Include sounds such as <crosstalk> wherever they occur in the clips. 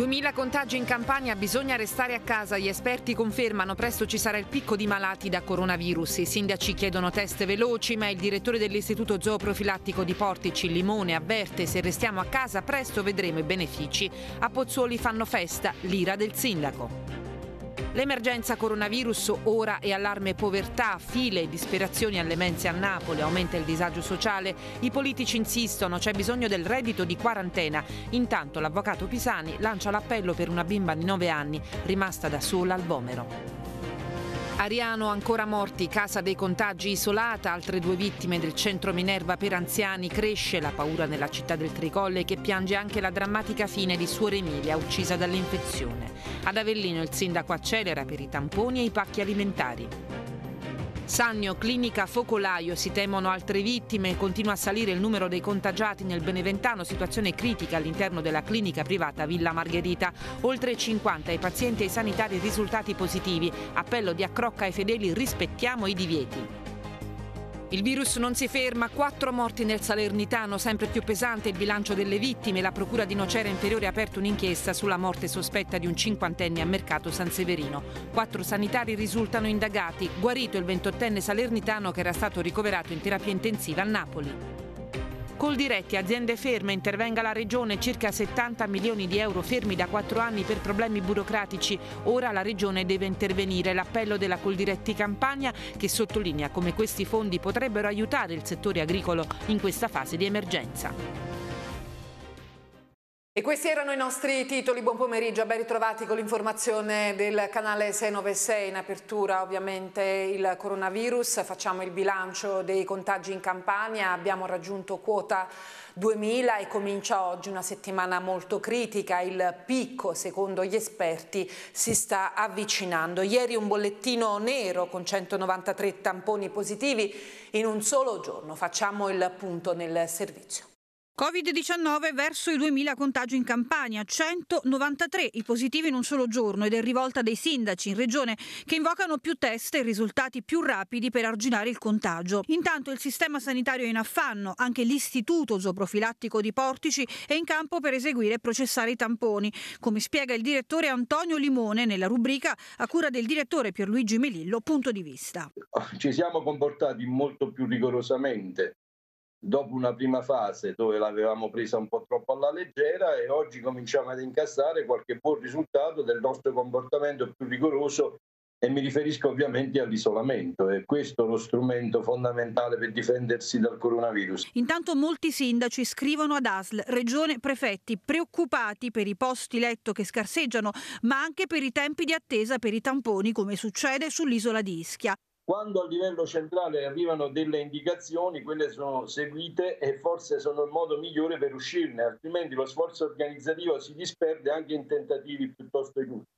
2000 contagi in Campania, bisogna restare a casa. Gli esperti confermano presto ci sarà il picco di malati da coronavirus. I sindaci chiedono test veloci, ma il direttore dell'Istituto Zooprofilattico di Portici, Limone, avverte se restiamo a casa presto vedremo i benefici. A Pozzuoli fanno festa l'ira del sindaco. L'emergenza coronavirus ora è allarme povertà, file e disperazioni alle mense a Napoli, aumenta il disagio sociale, i politici insistono, c'è bisogno del reddito di quarantena. Intanto l'avvocato Pisani lancia l'appello per una bimba di 9 anni rimasta da sola al Vomero. Ariano ancora morti, casa dei contagi isolata, altre due vittime del centro Minerva per anziani, cresce la paura nella città del Tricolle che piange anche la drammatica fine di suora Emilia uccisa dall'infezione. Ad Avellino il sindaco accelera per i tamponi e i pacchi alimentari. Sannio, clinica focolaio, si temono altre vittime, continua a salire il numero dei contagiati nel Beneventano, situazione critica all'interno della clinica privata Villa Margherita. Oltre 50 i pazienti e i sanitari risultati positivi. Appello di Accrocca ai fedeli, rispettiamo i divieti. Il virus non si ferma, quattro morti nel Salernitano, sempre più pesante il bilancio delle vittime. La procura di Nocera Inferiore ha aperto un'inchiesta sulla morte sospetta di un cinquantenne a Mercato San Severino. Quattro sanitari risultano indagati, guarito il ventottenne salernitano che era stato ricoverato in terapia intensiva a Napoli. Col diretti aziende ferme intervenga la Regione circa 70 milioni di euro fermi da 4 anni per problemi burocratici. Ora la Regione deve intervenire. L'appello della Coldiretti Campania che sottolinea come questi fondi potrebbero aiutare il settore agricolo in questa fase di emergenza. E questi erano i nostri titoli, buon pomeriggio, ben ritrovati con l'informazione del canale 696, in apertura ovviamente il coronavirus, facciamo il bilancio dei contagi in Campania, abbiamo raggiunto quota 2000 e comincia oggi una settimana molto critica, il picco secondo gli esperti si sta avvicinando. Ieri un bollettino nero con 193 tamponi positivi in un solo giorno, facciamo il punto nel servizio. Covid-19 verso i 2.000 contagi in Campania, 193 i positivi in un solo giorno ed è rivolta dei sindaci in regione che invocano più test e risultati più rapidi per arginare il contagio. Intanto il sistema sanitario è in affanno, anche l'istituto zooprofilattico di Portici è in campo per eseguire e processare i tamponi, come spiega il direttore Antonio Limone nella rubrica a cura del direttore Pierluigi Melillo, punto di vista. Ci siamo comportati molto più rigorosamente dopo una prima fase dove l'avevamo presa un po' troppo alla leggera e oggi cominciamo ad incassare qualche buon risultato del nostro comportamento più rigoroso e mi riferisco ovviamente all'isolamento è questo lo strumento fondamentale per difendersi dal coronavirus. Intanto molti sindaci scrivono ad ASL, regione prefetti, preoccupati per i posti letto che scarseggiano, ma anche per i tempi di attesa per i tamponi come succede sull'isola di Ischia. Quando a livello centrale arrivano delle indicazioni, quelle sono seguite e forse sono il modo migliore per uscirne, altrimenti lo sforzo organizzativo si disperde anche in tentativi piuttosto inutili.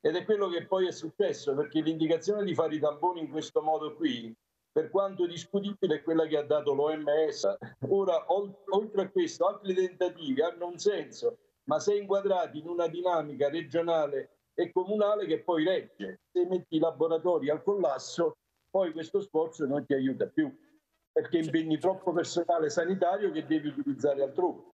Ed è quello che poi è successo, perché l'indicazione di fare i tamponi in questo modo qui, per quanto discutibile, è quella che ha dato l'OMS. Ora, oltre a questo, altri tentativi hanno un senso, ma se inquadrati in una dinamica regionale e comunale che poi regge. Se metti i laboratori al collasso, poi questo sforzo non ti aiuta più, perché impegni troppo personale sanitario che devi utilizzare altrove.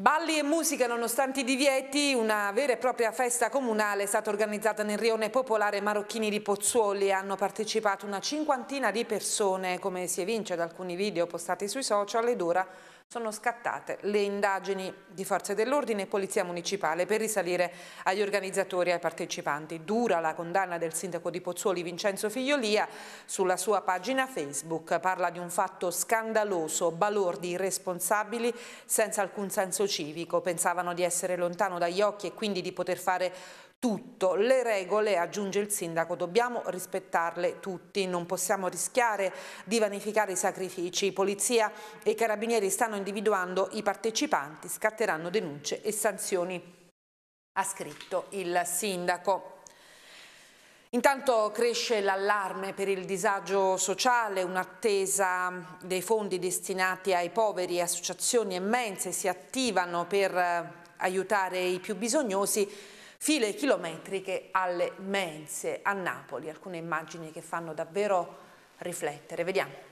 Balli e musica nonostante i divieti, una vera e propria festa comunale è stata organizzata nel rione popolare Marocchini di Pozzuoli. Hanno partecipato una cinquantina di persone, come si evince da alcuni video postati sui social ed ora sono scattate le indagini di Forze dell'Ordine e Polizia Municipale per risalire agli organizzatori e ai partecipanti. Dura la condanna del sindaco di Pozzuoli Vincenzo Figliolia sulla sua pagina Facebook. Parla di un fatto scandaloso, balordi irresponsabili senza alcun senso civico. Pensavano di essere lontano dagli occhi e quindi di poter fare tutto. Le regole, aggiunge il sindaco, dobbiamo rispettarle tutti, non possiamo rischiare di vanificare i sacrifici. Polizia e carabinieri stanno individuando i partecipanti, scatteranno denunce e sanzioni, ha scritto il sindaco. Intanto cresce l'allarme per il disagio sociale, un'attesa dei fondi destinati ai poveri, associazioni e mense si attivano per eh, aiutare i più bisognosi file chilometriche alle mense a Napoli, alcune immagini che fanno davvero riflettere. Vediamo.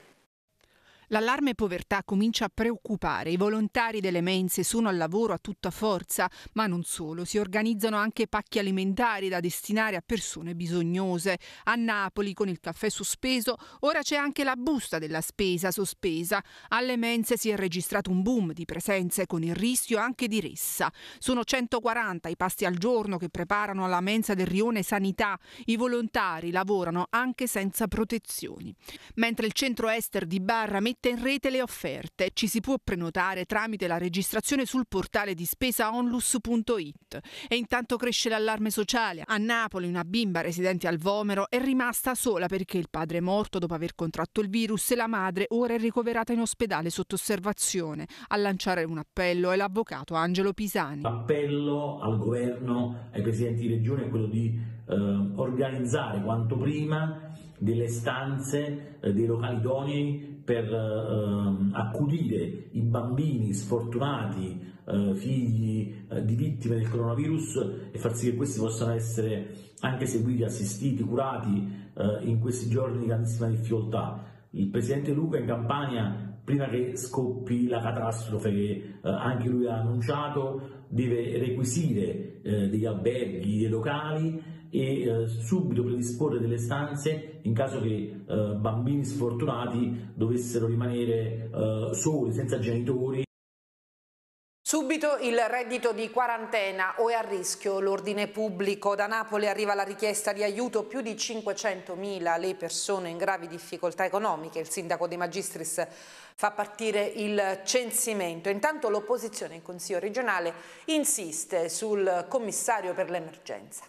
L'allarme povertà comincia a preoccupare. I volontari delle mense sono al lavoro a tutta forza, ma non solo. Si organizzano anche pacchi alimentari da destinare a persone bisognose. A Napoli, con il caffè sospeso, ora c'è anche la busta della spesa sospesa. Alle mense si è registrato un boom di presenze con il rischio anche di ressa. Sono 140 i pasti al giorno che preparano alla mensa del rione Sanità. I volontari lavorano anche senza protezioni. Mentre il centro ester di Barra mette in rete le offerte. Ci si può prenotare tramite la registrazione sul portale di spesa onlus.it. E intanto cresce l'allarme sociale. A Napoli una bimba residente al Vomero è rimasta sola perché il padre è morto dopo aver contratto il virus e la madre ora è ricoverata in ospedale sotto osservazione. A lanciare un appello è l'avvocato Angelo Pisani. L'appello al governo, ai presidenti di regione è quello di eh, organizzare quanto prima delle stanze eh, dei locali idonei per eh, accudire i bambini sfortunati, eh, figli eh, di vittime del coronavirus e far sì che questi possano essere anche seguiti, assistiti, curati eh, in questi giorni di grandissima difficoltà. Il presidente Luca in Campania, prima che scoppi la catastrofe che eh, anche lui ha annunciato, deve requisire degli alberghi, dei locali e eh, subito predisporre delle stanze in caso che eh, bambini sfortunati dovessero rimanere eh, soli, senza genitori. Subito il reddito di quarantena o è a rischio l'ordine pubblico? Da Napoli arriva la richiesta di aiuto più di 500.000 le persone in gravi difficoltà economiche. Il sindaco De Magistris fa partire il censimento. Intanto l'opposizione in Consiglio regionale insiste sul commissario per l'emergenza.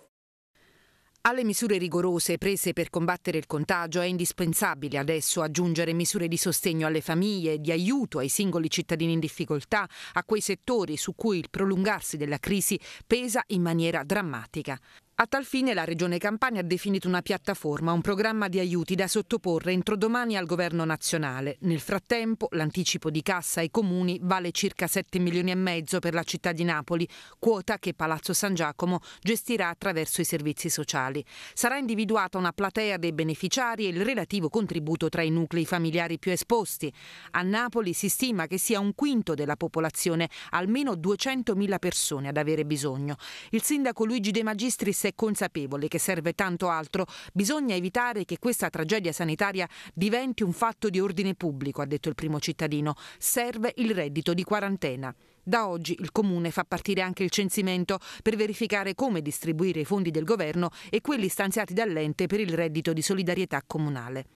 Alle misure rigorose prese per combattere il contagio è indispensabile adesso aggiungere misure di sostegno alle famiglie, di aiuto ai singoli cittadini in difficoltà, a quei settori su cui il prolungarsi della crisi pesa in maniera drammatica. A tal fine la Regione Campania ha definito una piattaforma, un programma di aiuti da sottoporre entro domani al governo nazionale. Nel frattempo l'anticipo di cassa ai comuni vale circa 7 milioni e mezzo per la città di Napoli, quota che Palazzo San Giacomo gestirà attraverso i servizi sociali. Sarà individuata una platea dei beneficiari e il relativo contributo tra i nuclei familiari più esposti. A Napoli si stima che sia un quinto della popolazione, almeno 200.000 persone ad avere bisogno. Il sindaco Luigi De Magistri Magistris assolutamente consapevole che serve tanto altro. Bisogna evitare che questa tragedia sanitaria diventi un fatto di ordine pubblico, ha detto il primo cittadino. Serve il reddito di quarantena. Da oggi il Comune fa partire anche il censimento per verificare come distribuire i fondi del governo e quelli stanziati dall'ente per il reddito di solidarietà comunale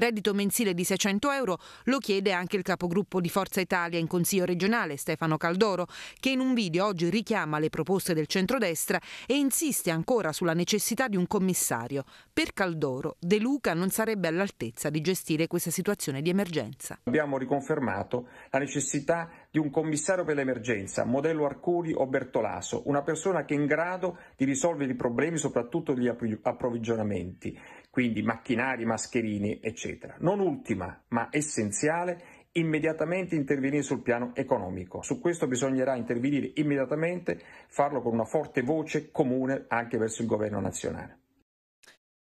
reddito mensile di 600 euro lo chiede anche il capogruppo di Forza Italia in Consiglio regionale, Stefano Caldoro, che in un video oggi richiama le proposte del centrodestra e insiste ancora sulla necessità di un commissario. Per Caldoro, De Luca non sarebbe all'altezza di gestire questa situazione di emergenza. Abbiamo riconfermato la necessità di un commissario per l'emergenza, modello Arcuri o Bertolaso, una persona che è in grado di risolvere i problemi, soprattutto degli approvvigionamenti quindi macchinari, mascherini, eccetera. Non ultima, ma essenziale, immediatamente intervenire sul piano economico. Su questo bisognerà intervenire immediatamente, farlo con una forte voce comune anche verso il governo nazionale.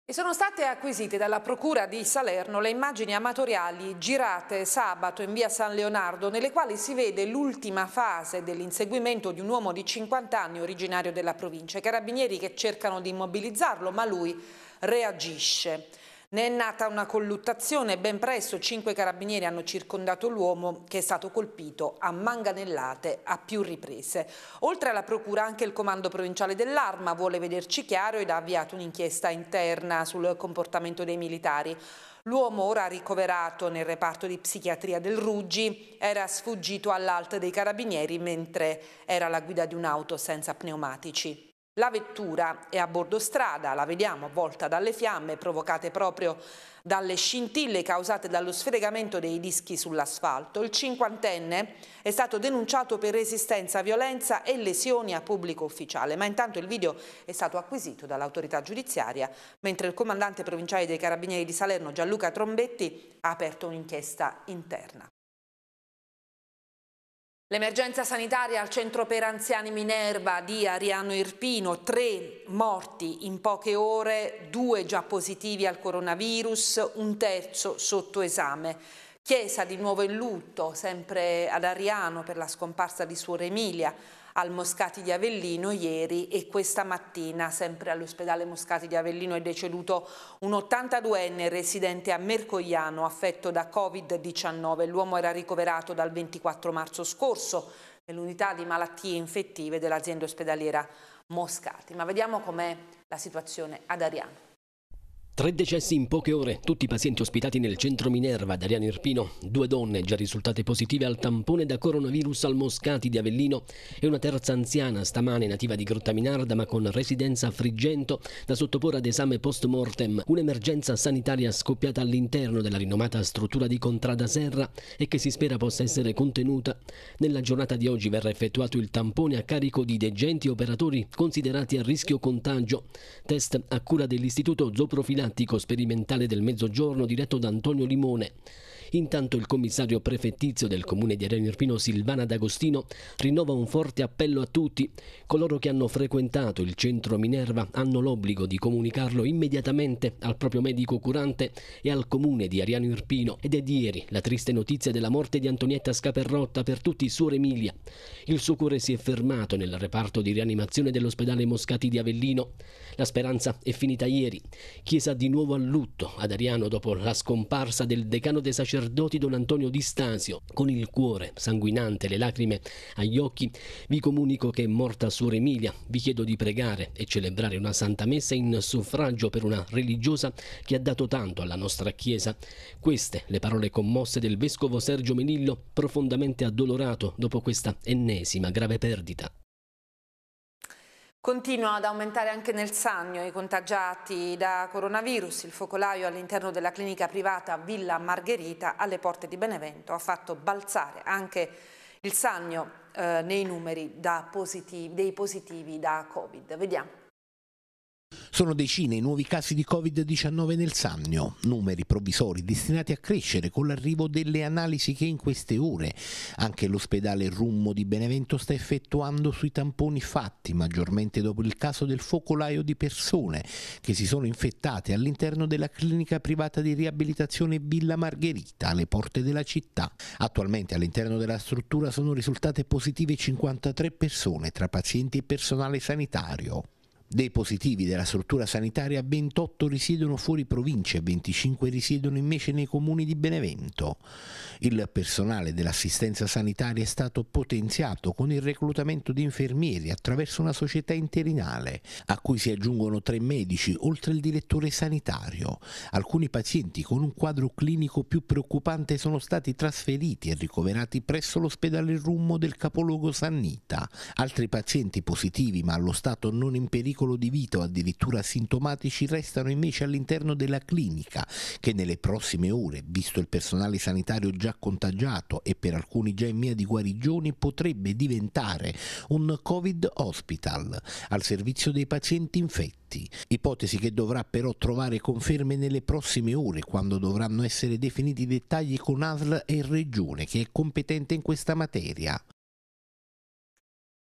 E sono state acquisite dalla Procura di Salerno le immagini amatoriali girate sabato in via San Leonardo, nelle quali si vede l'ultima fase dell'inseguimento di un uomo di 50 anni originario della provincia. I carabinieri che cercano di immobilizzarlo, ma lui reagisce. Ne è nata una colluttazione ben presto cinque carabinieri hanno circondato l'uomo che è stato colpito a manganellate a più riprese. Oltre alla procura anche il comando provinciale dell'arma vuole vederci chiaro ed ha avviato un'inchiesta interna sul comportamento dei militari. L'uomo ora ricoverato nel reparto di psichiatria del Ruggi era sfuggito all'alta dei carabinieri mentre era alla guida di un'auto senza pneumatici. La vettura è a bordo strada, la vediamo avvolta dalle fiamme provocate proprio dalle scintille causate dallo sfregamento dei dischi sull'asfalto. Il cinquantenne è stato denunciato per resistenza, violenza e lesioni a pubblico ufficiale, ma intanto il video è stato acquisito dall'autorità giudiziaria, mentre il comandante provinciale dei Carabinieri di Salerno Gianluca Trombetti ha aperto un'inchiesta interna. L'emergenza sanitaria al centro per anziani Minerva di Ariano Irpino, tre morti in poche ore, due già positivi al coronavirus, un terzo sotto esame. Chiesa di nuovo in lutto, sempre ad Ariano per la scomparsa di suora Emilia al Moscati di Avellino ieri e questa mattina sempre all'ospedale Moscati di Avellino è deceduto un 82enne residente a Mercogliano affetto da Covid-19. L'uomo era ricoverato dal 24 marzo scorso nell'unità di malattie infettive dell'azienda ospedaliera Moscati. Ma vediamo com'è la situazione ad Ariano. Tre decessi in poche ore, tutti i pazienti ospitati nel centro Minerva di Ariano Irpino, due donne già risultate positive al tampone da coronavirus al Moscati di Avellino e una terza anziana stamane nativa di Grotta Minarda ma con residenza a Frigento, da sottoporre ad esame post mortem, un'emergenza sanitaria scoppiata all'interno della rinomata struttura di Contrada Serra e che si spera possa essere contenuta. Nella giornata di oggi verrà effettuato il tampone a carico di degenti operatori considerati a rischio contagio, test a cura dell'Istituto Zooprofilattico Antico Sperimentale del Mezzogiorno diretto da Antonio Limone. Intanto il commissario prefettizio del comune di Arenio Irpino, Silvana D'Agostino, rinnova un forte appello a tutti. Coloro che hanno frequentato il centro Minerva hanno l'obbligo di comunicarlo immediatamente al proprio medico curante e al comune di Ariano Irpino ed è di ieri la triste notizia della morte di Antonietta Scaperrotta per tutti Suor Emilia. Il suo cuore si è fermato nel reparto di rianimazione dell'ospedale Moscati di Avellino. La speranza è finita ieri. Chiesa di nuovo al lutto ad Ariano dopo la scomparsa del decano dei sacerdoti sacerdoti Don Antonio di Stasio, con il cuore sanguinante, le lacrime agli occhi, vi comunico che è morta Suor Emilia, vi chiedo di pregare e celebrare una santa messa in suffragio per una religiosa che ha dato tanto alla nostra Chiesa. Queste le parole commosse del vescovo Sergio Menillo, profondamente addolorato dopo questa ennesima grave perdita. Continua ad aumentare anche nel Sannio i contagiati da coronavirus. Il focolaio all'interno della clinica privata Villa Margherita alle porte di Benevento ha fatto balzare anche il Sannio eh, nei numeri positivi, dei positivi da Covid. Vediamo. Sono decine i nuovi casi di Covid-19 nel Sannio, numeri provvisori destinati a crescere con l'arrivo delle analisi che in queste ore anche l'ospedale Rummo di Benevento sta effettuando sui tamponi fatti, maggiormente dopo il caso del focolaio di persone che si sono infettate all'interno della clinica privata di riabilitazione Villa Margherita alle porte della città. Attualmente all'interno della struttura sono risultate positive 53 persone tra pazienti e personale sanitario. Dei positivi della struttura sanitaria 28 risiedono fuori province e 25 risiedono invece nei comuni di Benevento. Il personale dell'assistenza sanitaria è stato potenziato con il reclutamento di infermieri attraverso una società interinale a cui si aggiungono tre medici oltre il direttore sanitario. Alcuni pazienti con un quadro clinico più preoccupante sono stati trasferiti e ricoverati presso l'ospedale Rummo del capoluogo Sannita. Altri pazienti positivi ma allo stato non in pericolo pericolo di vita o addirittura sintomatici restano invece all'interno della clinica, che nelle prossime ore, visto il personale sanitario già contagiato e per alcuni già in via di guarigione, potrebbe diventare un Covid hospital al servizio dei pazienti infetti ipotesi che dovrà però trovare conferme nelle prossime ore quando dovranno essere definiti i dettagli con ASL e Regione che è competente in questa materia.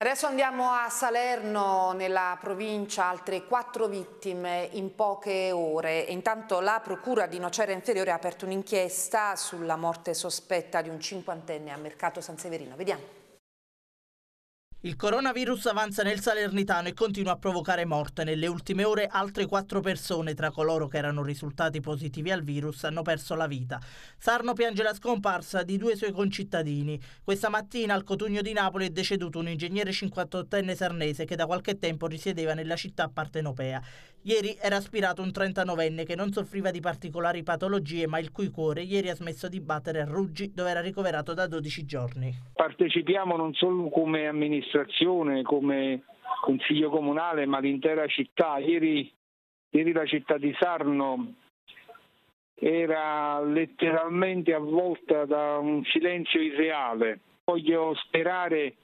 Adesso andiamo a Salerno, nella provincia, altre quattro vittime in poche ore. Intanto la Procura di Nocera Inferiore ha aperto un'inchiesta sulla morte sospetta di un cinquantenne a Mercato San Severino. Vediamo. Il coronavirus avanza nel Salernitano e continua a provocare morte. Nelle ultime ore altre quattro persone, tra coloro che erano risultati positivi al virus, hanno perso la vita. Sarno piange la scomparsa di due suoi concittadini. Questa mattina al Cotugno di Napoli è deceduto un ingegnere 58enne sarnese che da qualche tempo risiedeva nella città partenopea. Ieri era aspirato un 39enne che non soffriva di particolari patologie ma il cui cuore ieri ha smesso di battere a Ruggi dove era ricoverato da 12 giorni. Partecipiamo non solo come amministrazione amministrazione, come Consiglio Comunale, ma l'intera città. Ieri, ieri la città di Sarno era letteralmente avvolta da un silenzio irreale. Voglio sperare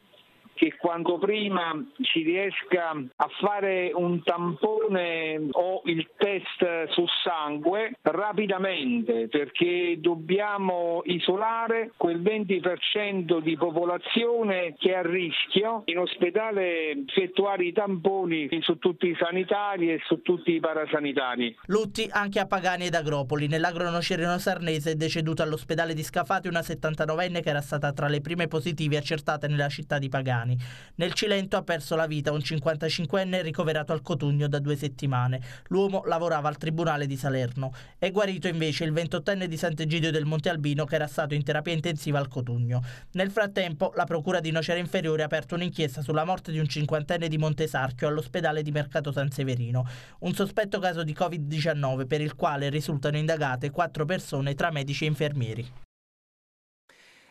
che quanto prima si riesca a fare un tampone o il test su sangue rapidamente perché dobbiamo isolare quel 20% di popolazione che è a rischio. In ospedale effettuare i tamponi su tutti i sanitari e su tutti i parasanitari. Lutti anche a Pagani ed Agropoli. Nell'agronocerino sarnese è deceduta all'ospedale di Scafati una 79enne che era stata tra le prime positive accertate nella città di Pagani italiani. Nel Cilento ha perso la vita un 55enne ricoverato al Cotugno da due settimane. L'uomo lavorava al Tribunale di Salerno. È guarito invece il 28enne di Sant'Egidio del Monte Albino che era stato in terapia intensiva al Cotugno. Nel frattempo la Procura di Nocera Inferiore ha aperto un'inchiesta sulla morte di un cinquantenne di Montesarchio all'ospedale di Mercato San Severino. Un sospetto caso di Covid-19 per il quale risultano indagate quattro persone tra medici e infermieri.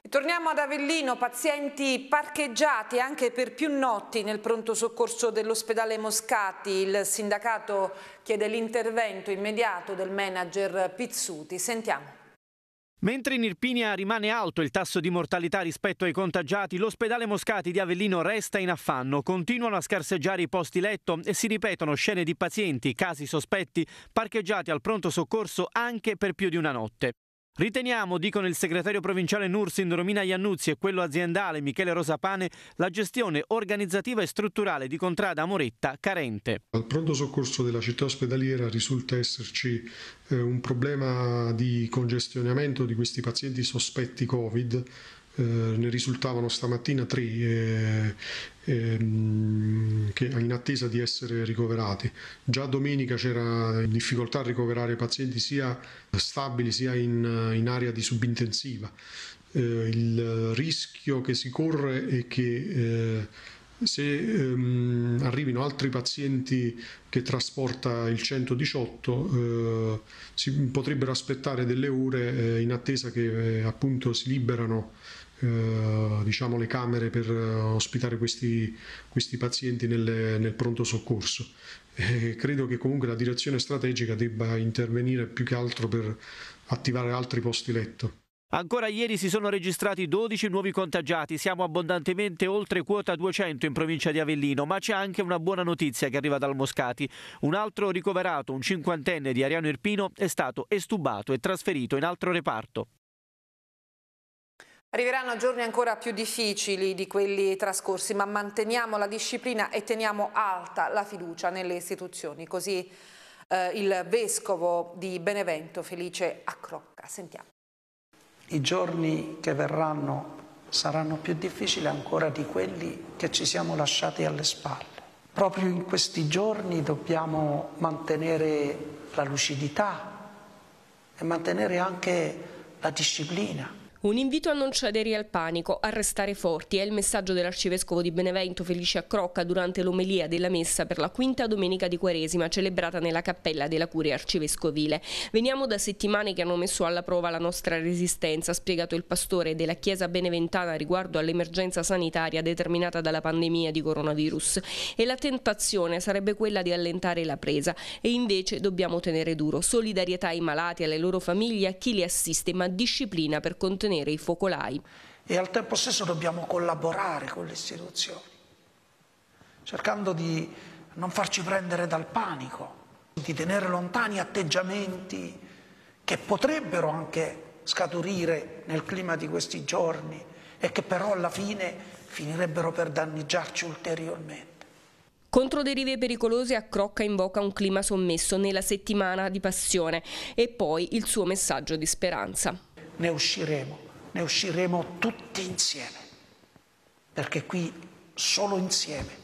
Torniamo ad Avellino, pazienti parcheggiati anche per più notti nel pronto soccorso dell'ospedale Moscati. Il sindacato chiede l'intervento immediato del manager Pizzuti. Sentiamo. Mentre in Irpinia rimane alto il tasso di mortalità rispetto ai contagiati, l'ospedale Moscati di Avellino resta in affanno. Continuano a scarseggiare i posti letto e si ripetono scene di pazienti, casi sospetti, parcheggiati al pronto soccorso anche per più di una notte. Riteniamo, dicono il segretario provinciale Nursin Romina Iannuzzi e quello aziendale Michele Rosapane, la gestione organizzativa e strutturale di Contrada Moretta carente. Al pronto soccorso della città ospedaliera risulta esserci eh, un problema di congestionamento di questi pazienti sospetti Covid eh, ne risultavano stamattina tre eh, ehm, che, in attesa di essere ricoverati. Già domenica c'era difficoltà a ricoverare pazienti sia stabili sia in, in area di subintensiva. Eh, il rischio che si corre è che eh, se ehm, arrivino altri pazienti che trasporta il 118 eh, si potrebbero aspettare delle ore eh, in attesa che eh, appunto si liberano eh, diciamo, le camere per eh, ospitare questi, questi pazienti nelle, nel pronto soccorso. <laughs> E eh, credo che comunque la direzione strategica debba intervenire più che altro per attivare altri posti letto. Ancora ieri si sono registrati 12 nuovi contagiati, siamo abbondantemente oltre quota 200 in provincia di Avellino, ma c'è anche una buona notizia che arriva dal Moscati. Un altro ricoverato, un cinquantenne di Ariano Irpino, è stato estubato e trasferito in altro reparto. Arriveranno giorni ancora più difficili di quelli trascorsi, ma manteniamo la disciplina e teniamo alta la fiducia nelle istituzioni. Così eh, il vescovo di Benevento, Felice Accrocca. Sentiamo. I giorni che verranno saranno più difficili ancora di quelli che ci siamo lasciati alle spalle. Proprio in questi giorni dobbiamo mantenere la lucidità e mantenere anche la disciplina un invito a non cedere al panico, a restare forti, è il messaggio dell'arcivescovo di Benevento Felice Accrocca durante l'omelia della messa per la quinta domenica di Quaresima celebrata nella cappella della Curia Arcivescovile. Veniamo da settimane che hanno messo alla prova la nostra resistenza, ha spiegato il pastore della Chiesa beneventana riguardo all'emergenza sanitaria determinata dalla pandemia di coronavirus. E la tentazione sarebbe quella di allentare la presa e invece dobbiamo tenere duro. Solidarietà ai malati, alle loro famiglie, a chi li assiste, ma disciplina per contenere contenere i focolai. E al tempo stesso dobbiamo collaborare con le istituzioni, cercando di non farci prendere dal panico, di tenere lontani atteggiamenti che potrebbero anche scaturire nel clima di questi giorni e che però alla fine finirebbero per danneggiarci ulteriormente. Contro derive pericolose a Crocca invoca un clima sommesso nella settimana di passione e poi il suo messaggio di speranza. Ne usciremo ne usciremo tutti insieme, perché qui solo insieme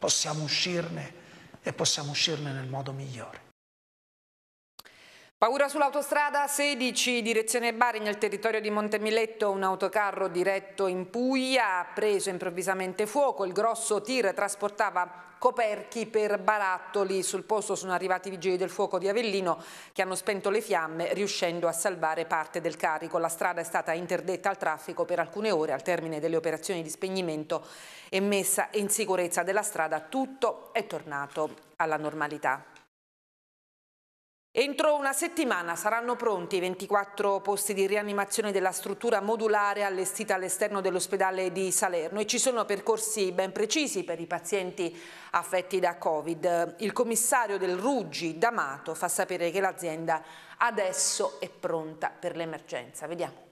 possiamo uscirne e possiamo uscirne nel modo migliore. Paura sull'autostrada 16, direzione Bari, nel territorio di Montemiletto, un autocarro diretto in Puglia ha preso improvvisamente fuoco, il grosso tir trasportava coperchi per barattoli, sul posto sono arrivati i vigili del fuoco di Avellino che hanno spento le fiamme riuscendo a salvare parte del carico, la strada è stata interdetta al traffico per alcune ore, al termine delle operazioni di spegnimento e messa in sicurezza della strada, tutto è tornato alla normalità. Entro una settimana saranno pronti i 24 posti di rianimazione della struttura modulare allestita all'esterno dell'ospedale di Salerno e ci sono percorsi ben precisi per i pazienti affetti da Covid. Il commissario del Ruggi, D'Amato, fa sapere che l'azienda adesso è pronta per l'emergenza. Vediamo.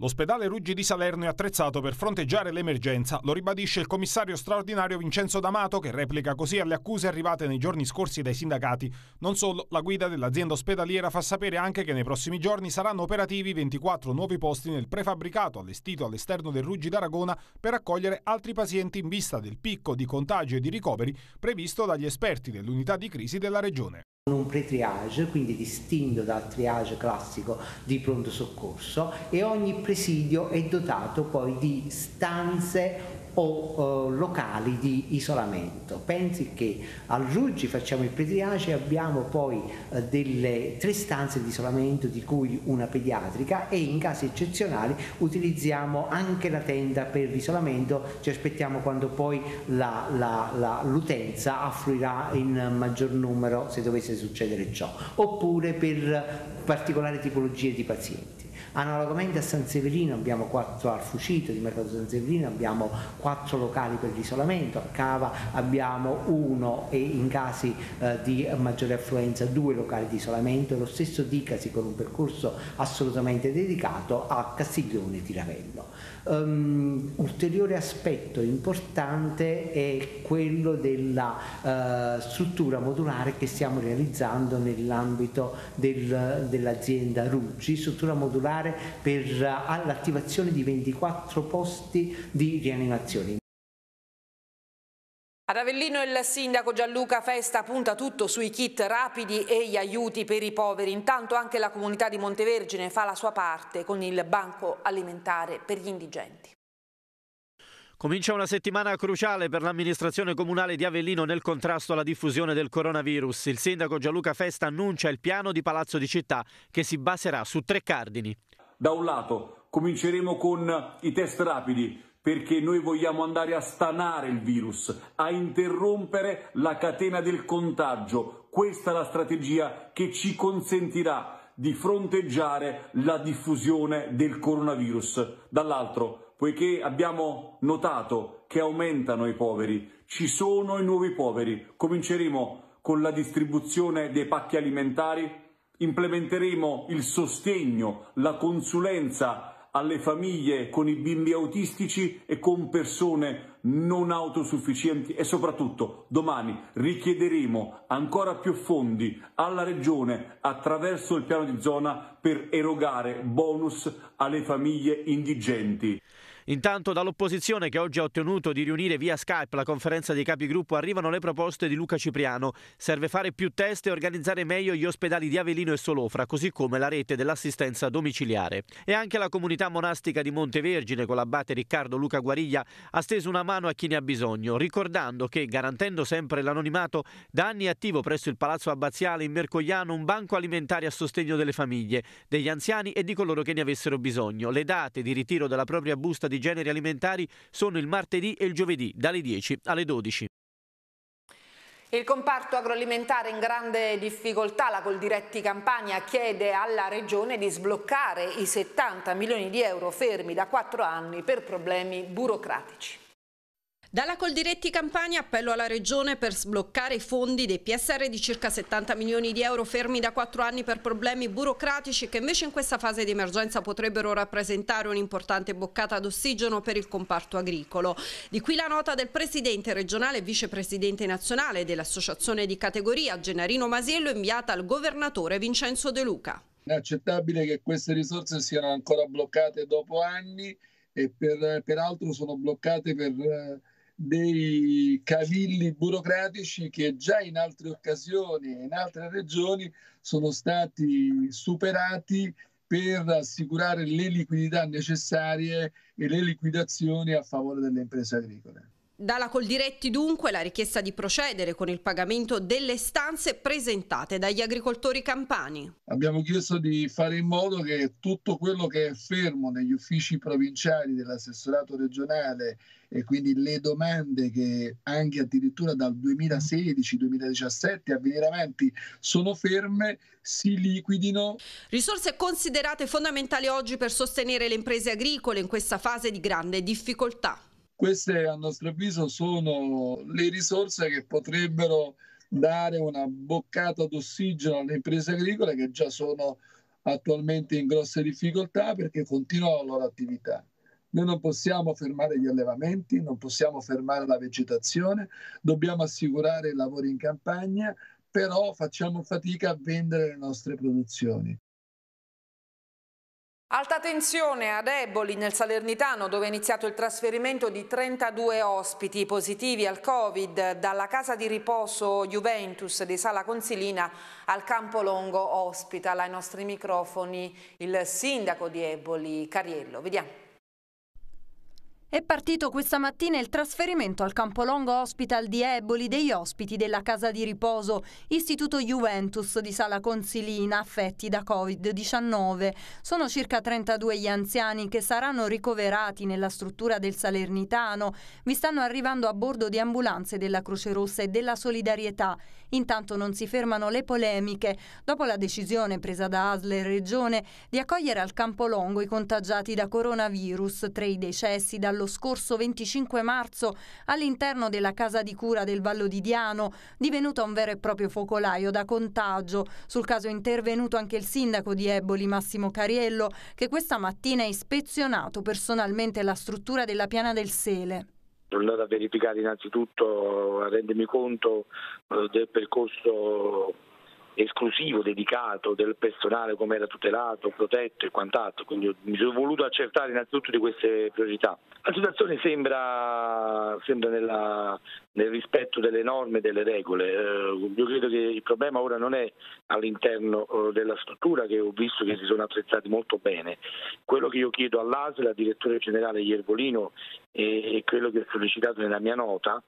L'ospedale Ruggi di Salerno è attrezzato per fronteggiare l'emergenza, lo ribadisce il commissario straordinario Vincenzo D'Amato che replica così alle accuse arrivate nei giorni scorsi dai sindacati. Non solo, la guida dell'azienda ospedaliera fa sapere anche che nei prossimi giorni saranno operativi 24 nuovi posti nel prefabbricato allestito all'esterno del Ruggi d'Aragona per accogliere altri pazienti in vista del picco di contagio e di ricoveri previsto dagli esperti dell'unità di crisi della regione un pre-triage, quindi distinto dal triage classico di pronto soccorso e ogni presidio è dotato poi di stanze o eh, locali di isolamento. Pensi che al Ruggi facciamo il pediatrico e abbiamo poi eh, delle tre stanze di isolamento di cui una pediatrica e in casi eccezionali utilizziamo anche la tenda per l'isolamento, ci aspettiamo quando poi l'utenza affluirà in maggior numero se dovesse succedere ciò, oppure per particolari tipologie di pazienti. Analogamente a San Severino abbiamo quattro al Fucito di Mercato San Severino, abbiamo quattro locali per l'isolamento, a Cava abbiamo uno e in casi eh, di maggiore affluenza due locali di isolamento e lo stesso dicasi con un percorso assolutamente dedicato a Castiglione e Tiravello. Um, ehm, ulteriore aspetto importante è quello della uh, struttura modulare che stiamo realizzando nell'ambito del, dell'azienda Ruggi, struttura modulare militare per, eh, all'attivazione di 24 posti di rianimazione. Ad Avellino il sindaco Gianluca Festa punta tutto sui kit rapidi e gli aiuti per i poveri. Intanto anche la comunità di Montevergine fa la sua parte con il banco alimentare per gli indigenti. Comincia una settimana cruciale per l'amministrazione comunale di Avellino nel contrasto alla diffusione del coronavirus. Il sindaco Gianluca Festa annuncia il piano di Palazzo di Città che si baserà su tre cardini. Da un lato cominceremo con i test rapidi perché noi vogliamo andare a stanare il virus, a interrompere la catena del contagio. Questa è la strategia che ci consentirà di fronteggiare la diffusione del coronavirus. Dall'altro, poiché abbiamo notato che aumentano i poveri, ci sono i nuovi poveri, cominceremo con la distribuzione dei pacchi alimentari Implementeremo il sostegno, la consulenza alle famiglie con i bimbi autistici e con persone non autosufficienti e soprattutto domani richiederemo ancora più fondi alla Regione attraverso il piano di zona per erogare bonus alle famiglie indigenti. Intanto dall'opposizione che oggi ha ottenuto di riunire via Skype la conferenza dei capigruppo arrivano le proposte di Luca Cipriano. Serve fare più test e organizzare meglio gli ospedali di Avelino e Solofra, così come la rete dell'assistenza domiciliare. E anche la comunità monastica di Montevergine con l'abate Riccardo Luca Guariglia ha steso una mano a chi ne ha bisogno, ricordando che, garantendo sempre l'anonimato, da anni è attivo presso il Palazzo Abbaziale in Mercogliano un banco alimentare a sostegno delle famiglie, degli anziani e di coloro che ne avessero bisogno. Le date di ritiro della propria busta di di generi alimentari sono il martedì e il giovedì dalle 10 alle 12. Il comparto agroalimentare in grande difficoltà, la Coldiretti Campania chiede alla Regione di sbloccare i 70 milioni di euro fermi da quattro anni per problemi burocratici. Dalla Coldiretti Campania appello alla Regione per sbloccare i fondi dei PSR di circa 70 milioni di euro fermi da quattro anni per problemi burocratici che invece in questa fase di emergenza potrebbero rappresentare un'importante boccata d'ossigeno per il comparto agricolo. Di qui la nota del Presidente regionale e Vicepresidente nazionale dell'Associazione di categoria Gennarino Masiello inviata al Governatore Vincenzo De Luca. È accettabile che queste risorse siano ancora bloccate dopo anni e per, peraltro sono bloccate per eh, dei cavilli burocratici che già in altre occasioni e in altre regioni sono stati superati per assicurare le liquidità necessarie e le liquidazioni a favore delle imprese agricole. Dalla Coldiretti dunque la richiesta di procedere con il pagamento delle stanze presentate dagli agricoltori campani. Abbiamo chiesto di fare in modo che tutto quello che è fermo negli uffici provinciali dell'assessorato regionale e quindi le domande che anche addirittura dal 2016-2017 a venire avanti sono ferme si liquidino. Risorse considerate fondamentali oggi per sostenere le imprese agricole in questa fase di grande difficoltà. Queste a nostro avviso sono le risorse che potrebbero dare una boccata d'ossigeno alle imprese agricole che già sono attualmente in grosse difficoltà perché continuano la loro attività. Noi non possiamo fermare gli allevamenti, non possiamo fermare la vegetazione, dobbiamo assicurare i lavori in campagna, però facciamo fatica a vendere le nostre produzioni. Alta tensione ad Eboli nel Salernitano dove è iniziato il trasferimento di 32 ospiti positivi al Covid dalla casa di riposo Juventus di Sala Consilina al Campolongo Longo Ai nostri microfoni il sindaco di Eboli, Cariello. Vediamo. È partito questa mattina il trasferimento al Campolongo Hospital di Eboli degli ospiti della casa di riposo Istituto Juventus di Sala Consilina affetti da Covid-19. Sono circa 32 gli anziani che saranno ricoverati nella struttura del Salernitano. Vi stanno arrivando a bordo di ambulanze della Croce Rossa e della Solidarietà. Intanto non si fermano le polemiche. Dopo la decisione presa da ASL e Regione di accogliere al Campolongo i contagiati da coronavirus, tre i decessi dallo scorso 25 marzo all'interno della casa di cura del Vallo di Diano, divenuta un vero e proprio focolaio da contagio. Sul caso è intervenuto anche il sindaco di Eboli, Massimo Cariello, che questa mattina ha ispezionato personalmente la struttura della piana del Sele sono a verificare innanzitutto, a rendermi conto eh, del percorso esclusivo, dedicato, del personale, come era tutelato, protetto e quant'altro. Quindi mi sono voluto accertare innanzitutto di queste priorità. La situazione sembra, sembra nella, nel rispetto delle norme e delle regole. Eh, io credo che il problema ora non è all'interno eh, della struttura che ho visto che si sono attrezzati molto bene. Quello che io chiedo all'ASL, al direttore generale Iervolino e, e quello che ho sollecitato nella mia nota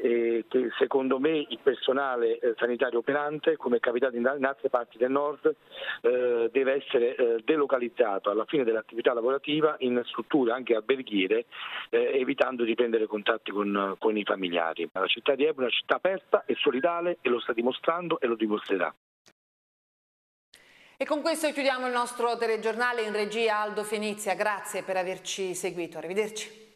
eh, che secondo me il personale eh, sanitario operante, come è capitato in, in altre parti del nord, eh, deve essere eh, delocalizzato alla fine dell'attività lavorativa in strutture anche alberghiere, eh, evitando di prendere contatti con, con i familiari. La città di Ebro è una città aperta e solidale e lo sta dimostrando e lo dimostrerà. E con questo chiudiamo il nostro telegiornale in regia Aldo Fenizia. Grazie per averci seguito. Arrivederci.